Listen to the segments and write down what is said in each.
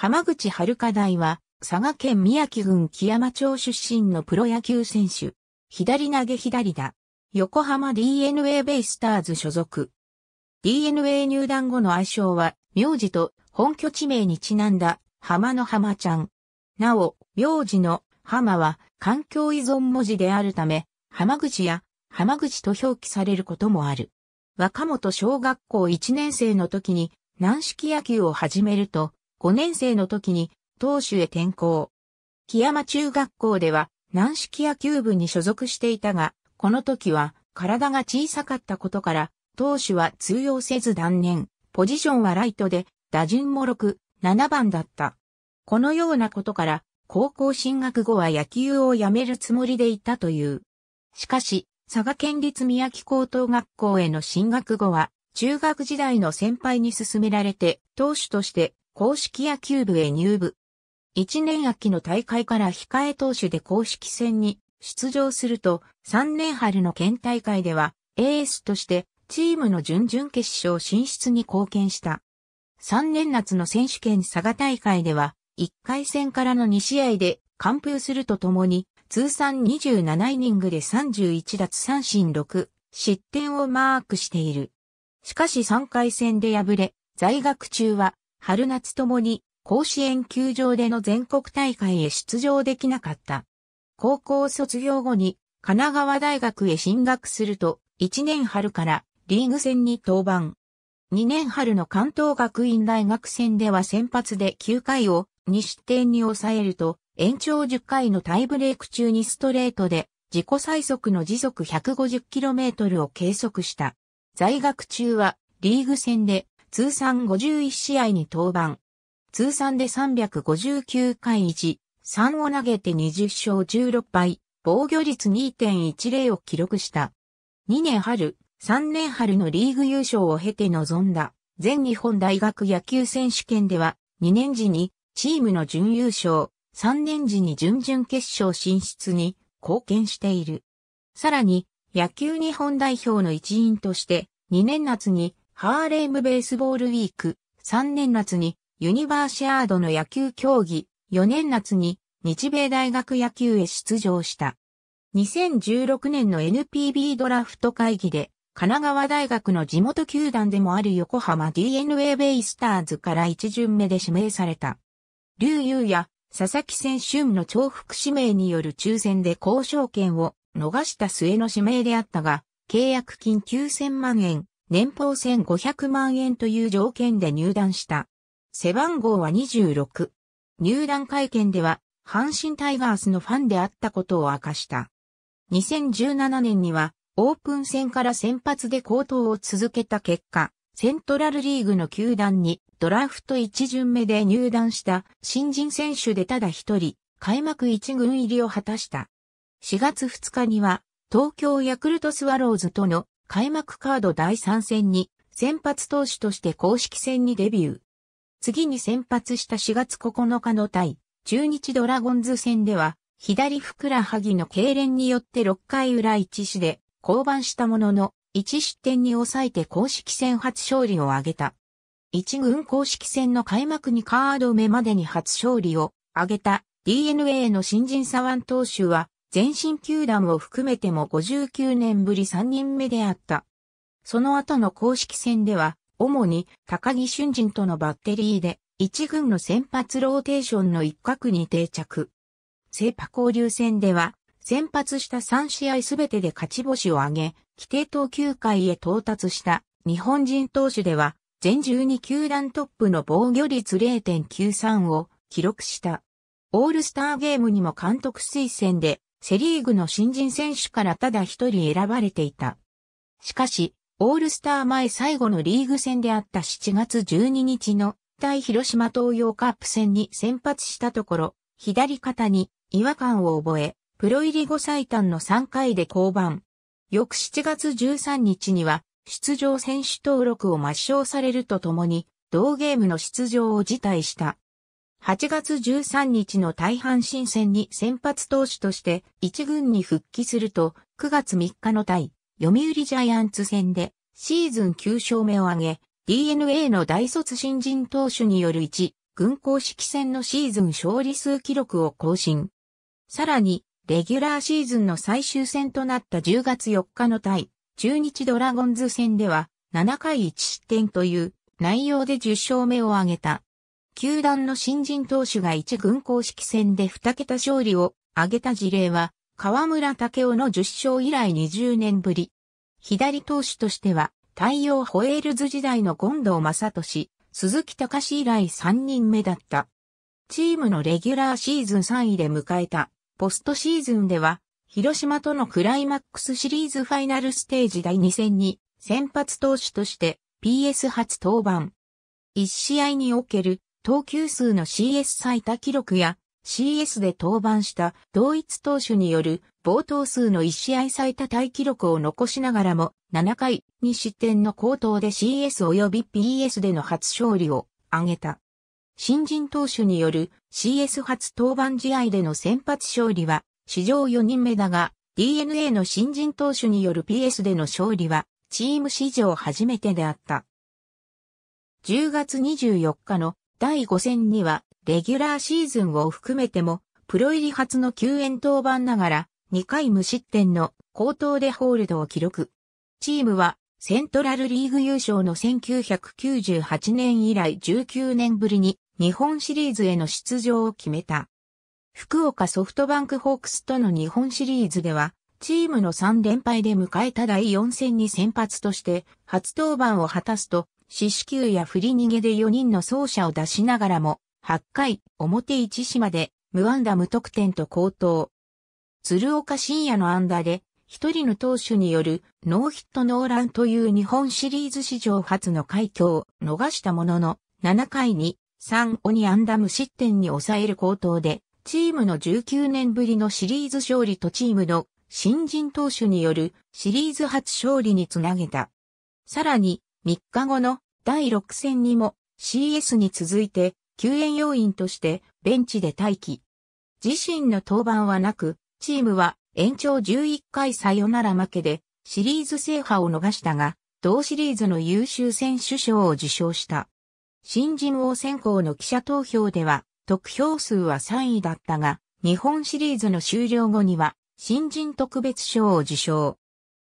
浜口遥大は、佐賀県宮城郡木山町出身のプロ野球選手。左投げ左打。横浜 DNA ベイスターズ所属。DNA 入団後の愛称は、名字と本拠地名にちなんだ、浜の浜ちゃん。なお、名字の浜は環境依存文字であるため、浜口や浜口と表記されることもある。若本小学校1年生の時に軟式野球を始めると、5年生の時に投手へ転向。木山中学校では軟式野球部に所属していたが、この時は体が小さかったことから、投手は通用せず断念、ポジションはライトで、打順も6、7番だった。このようなことから、高校進学後は野球をやめるつもりでいたという。しかし、佐賀県立宮城高等学校への進学後は、中学時代の先輩に勧められて、投手として公式野球部へ入部。1年秋の大会から控え投手で公式戦に出場すると、3年春の県大会では、エースとしてチームの準々決勝進出に貢献した。3年夏の選手権佐賀大会では、1回戦からの2試合で完封するとともに、通算27イニングで31奪三振6、失点をマークしている。しかし3回戦で敗れ、在学中は春夏ともに甲子園球場での全国大会へ出場できなかった。高校卒業後に神奈川大学へ進学すると、1年春からリーグ戦に登板。2年春の関東学院大学戦では先発で9回を2失点に抑えると、延長10回のタイブレーク中にストレートで自己最速の時速 150km を計測した。在学中はリーグ戦で通算51試合に登板。通算で359回1、3を投げて20勝16敗、防御率2.10を記録した。2年春、3年春のリーグ優勝を経て臨んだ、全日本大学野球選手権では、2年時にチームの準優勝、3年時に準々決勝進出に貢献している。さらに、野球日本代表の一員として、2年夏にハーレームベースボールウィーク、3年夏にユニバーシアードの野球競技、4年夏に日米大学野球へ出場した。2016年の NPB ドラフト会議で、神奈川大学の地元球団でもある横浜 DNA ベイスターズから一巡目で指名された。竜優や佐々木選手の重複指名による抽選で交渉権を逃した末の指名であったが、契約金9000万円、年俸1500万円という条件で入団した。背番号は26。入団会見では、阪神タイガースのファンであったことを明かした。2017年には、オープン戦から先発で高騰を続けた結果、セントラルリーグの球団にドラフト1巡目で入団した新人選手でただ一人、開幕1軍入りを果たした。4月2日には東京ヤクルトスワローズとの開幕カード第3戦に先発投手として公式戦にデビュー。次に先発した4月9日の対中日ドラゴンズ戦では左ふくらはぎの痙攣によって6回裏1死で降板したものの1失点に抑えて公式戦初勝利を挙げた。1軍公式戦の開幕にカード目までに初勝利を挙げた DNA の新人左腕投手は全身球団を含めても59年ぶり3人目であった。その後の公式戦では、主に高木俊人とのバッテリーで、一軍の先発ローテーションの一角に定着。セパ交流戦では、先発した3試合すべてで勝ち星を挙げ、規定投球回へ到達した日本人投手では、全12球団トップの防御率0.93を記録した。オールスターゲームにも監督推薦でセリーグの新人選手からただ一人選ばれていた。しかし、オールスター前最後のリーグ戦であった7月12日の対広島東洋カップ戦に先発したところ、左肩に違和感を覚え、プロ入り後最短の3回で降板。翌7月13日には、出場選手登録を抹消されるとともに、同ゲームの出場を辞退した。8月13日の大阪新戦に先発投手として1軍に復帰すると、9月3日の対、読売ジャイアンツ戦で、シーズン9勝目を挙げ、DNA の大卒新人投手による1、軍公式戦のシーズン勝利数記録を更新。さらに、レギュラーシーズンの最終戦となった10月4日の対、中日ドラゴンズ戦では、7回1失点という内容で10勝目を挙げた。球団の新人投手が一軍公式戦で2桁勝利を挙げた事例は、河村武雄の10勝以来20年ぶり。左投手としては、太陽ホエールズ時代の権藤正俊、鈴木隆史以来3人目だった。チームのレギュラーシーズン3位で迎えた、ポストシーズンでは、広島とのクライマックスシリーズファイナルステージ第2戦に、先発投手として PS 初登板。1試合における投球数の CS 最多記録や CS で登板した同一投手による冒頭数の1試合最多タイ記録を残しながらも7回に失点の高騰で CS 及び PS での初勝利を挙げた。新人投手による CS 初登板試合での先発勝利は史上4人目だが DNA の新人投手による PS での勝利はチーム史上初めてであった。10月24日の第5戦には、レギュラーシーズンを含めても、プロ入り初の救援登板ながら、2回無失点の高頭でホールドを記録。チームは、セントラルリーグ優勝の1998年以来19年ぶりに日本シリーズへの出場を決めた。福岡ソフトバンクホークスとの日本シリーズでは、チームの3連敗で迎えた第4戦に先発として初登板を果たすと、四死球や振り逃げで4人の走者を出しながらも、8回表1死まで無安打無得点と高騰。鶴岡深夜の安打で、一人の投手によるノーヒットノーランという日本シリーズ史上初の快挙を逃したものの、7回に3鬼安打無失点に抑える高騰で、チームの19年ぶりのシリーズ勝利とチームの新人投手によるシリーズ初勝利につなげた。さらに、3日後の第6戦にも CS に続いて救援要員としてベンチで待機。自身の登板はなく、チームは延長11回サヨナラ負けでシリーズ制覇を逃したが、同シリーズの優秀選手賞を受賞した。新人王選考の記者投票では、得票数は3位だったが、日本シリーズの終了後には、新人特別賞を受賞。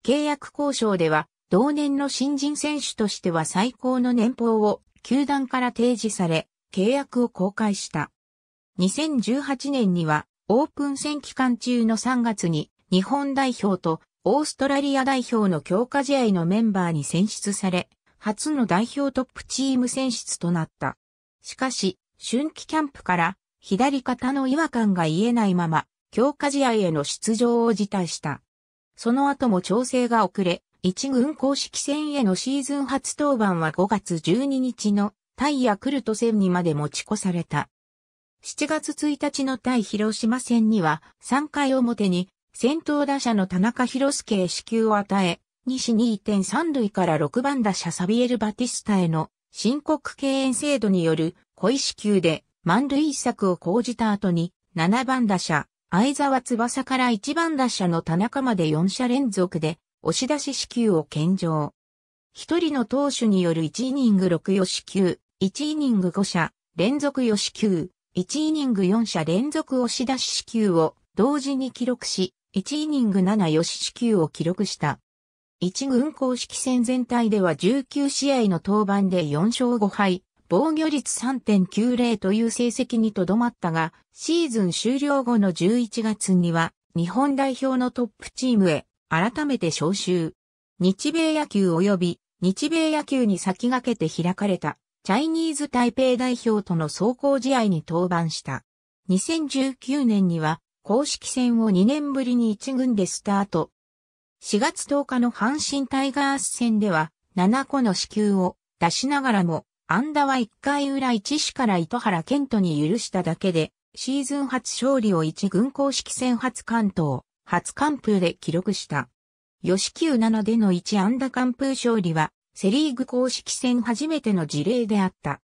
契約交渉では、同年の新人選手としては最高の年俸を球団から提示され、契約を公開した。2018年には、オープン戦期間中の3月に、日本代表とオーストラリア代表の強化試合のメンバーに選出され、初の代表トップチーム選出となった。しかし、春季キャンプから左肩の違和感が言えないまま、強化試合への出場を辞退した。その後も調整が遅れ、一軍公式戦へのシーズン初登板は5月12日の対ヤクルト戦にまで持ち越された。7月1日の対広島戦には3回表に先頭打者の田中広介へ支給を与え、西2.3塁から6番打者サビエル・バティスタへの申告敬遠制度による小石給で満塁一策を講じた後に7番打者、相沢翼から1番打者の田中まで4者連続で押し出し支給を献上。一人の投手による1イニング6よ支球、1イニング5者、連続よ支球、1イニング4者連続押し出し支給を同時に記録し、1イニング7四支給を記録した。一軍公式戦全体では19試合の登板で4勝5敗、防御率3.90という成績にとどまったが、シーズン終了後の11月には、日本代表のトップチームへ改めて招集。日米野球及び日米野球に先駆けて開かれたチャイニーズ台北代表との走行試合に登板した。2019年には公式戦を2年ぶりに1軍でスタート。4月10日の阪神タイガース戦では7個の死球を出しながらも安打は1回裏1死から糸原健人に許しただけでシーズン初勝利を1軍公式戦初関東。初完封で記録した。吉久7での1安打完封勝利は、セリーグ公式戦初めての事例であった。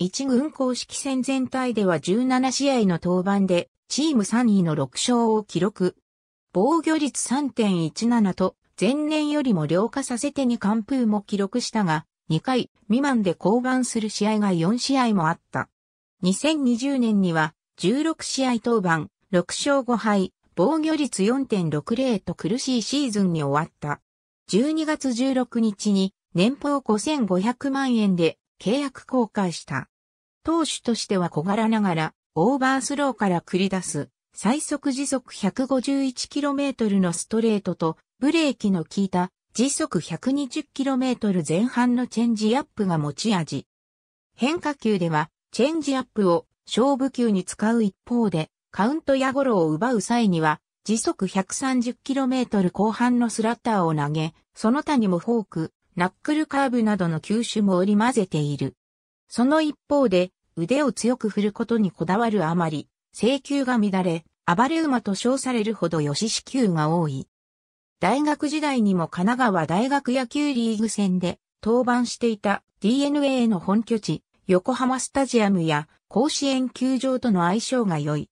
1軍公式戦全体では17試合の登板で、チーム3位の6勝を記録。防御率3.17と、前年よりも良化させてに完封も記録したが、2回未満で降板する試合が4試合もあった。2020年には16試合登板、6勝5敗、防御率4.60と苦しいシーズンに終わった。12月16日に年俸5500万円で契約更改した。投手としては小柄ながら、オーバースローから繰り出す、最速時速 151km のストレートと、ブレーキの効いた時速 120km 前半のチェンジアップが持ち味。変化球では、チェンジアップを勝負球に使う一方で、カウントやゴロを奪う際には、時速 130km 後半のスラッターを投げ、その他にもフォーク、ナックルカーブなどの球種も織り交ぜている。その一方で、腕を強く振ることにこだわるあまり、制球が乱れ、暴れ馬と称されるほど良し支給が多い。大学時代にも神奈川大学野球リーグ戦で登板していた DNA の本拠地、横浜スタジアムや甲子園球場との相性が良い。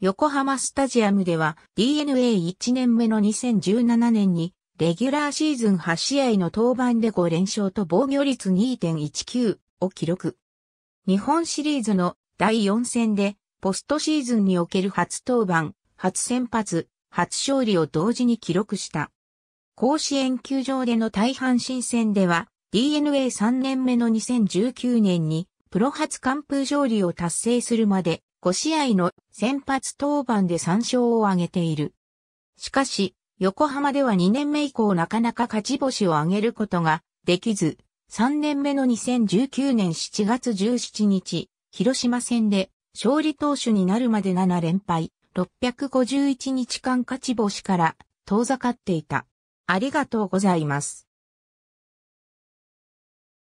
横浜スタジアムでは DNA1 年目の2017年にレギュラーシーズン8試合の登板で5連勝と防御率2.19を記録。日本シリーズの第4戦でポストシーズンにおける初登板、初先発、初勝利を同時に記録した。甲子園球場での大半新戦では DNA3 年目の2019年にプロ初完封勝利を達成するまで5試合の先発登板で3勝を挙げている。しかし、横浜では2年目以降なかなか勝ち星を挙げることができず、3年目の2019年7月17日、広島戦で勝利投手になるまで7連敗、651日間勝ち星から遠ざかっていた。ありがとうございます。